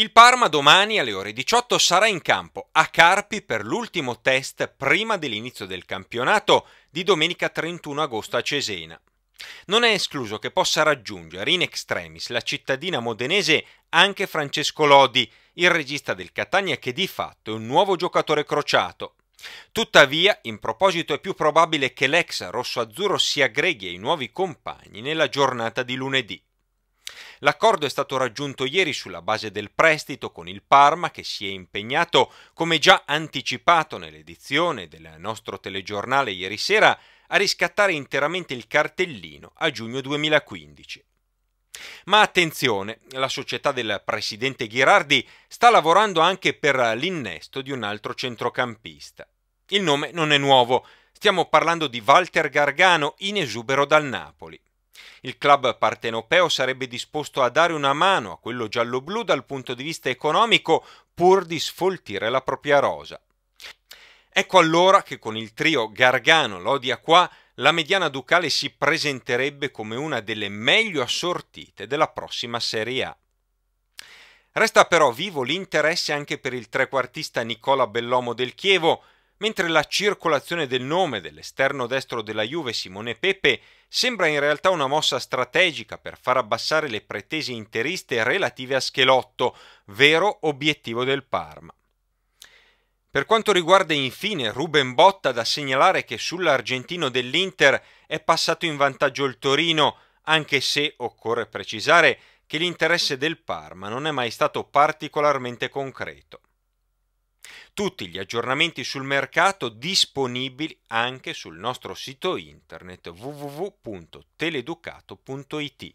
Il Parma domani alle ore 18 sarà in campo a Carpi per l'ultimo test prima dell'inizio del campionato di domenica 31 agosto a Cesena. Non è escluso che possa raggiungere in extremis la cittadina modenese anche Francesco Lodi, il regista del Catania che di fatto è un nuovo giocatore crociato. Tuttavia, in proposito è più probabile che l'ex rosso-azzurro si aggreghi ai nuovi compagni nella giornata di lunedì. L'accordo è stato raggiunto ieri sulla base del prestito con il Parma che si è impegnato, come già anticipato nell'edizione del nostro telegiornale ieri sera, a riscattare interamente il cartellino a giugno 2015. Ma attenzione, la società del presidente Ghirardi sta lavorando anche per l'innesto di un altro centrocampista. Il nome non è nuovo, stiamo parlando di Walter Gargano in esubero dal Napoli. Il club partenopeo sarebbe disposto a dare una mano a quello gialloblu dal punto di vista economico pur di sfoltire la propria rosa. Ecco allora che con il trio Gargano, Lodia qua, la mediana ducale si presenterebbe come una delle meglio assortite della prossima Serie A. Resta però vivo l'interesse anche per il trequartista Nicola Bellomo del Chievo, mentre la circolazione del nome dell'esterno destro della Juve Simone Pepe sembra in realtà una mossa strategica per far abbassare le pretese interiste relative a Schelotto, vero obiettivo del Parma. Per quanto riguarda infine Ruben Botta, da segnalare che sull'argentino dell'Inter è passato in vantaggio il Torino, anche se occorre precisare che l'interesse del Parma non è mai stato particolarmente concreto tutti gli aggiornamenti sul mercato disponibili anche sul nostro sito internet www.teleducato.it.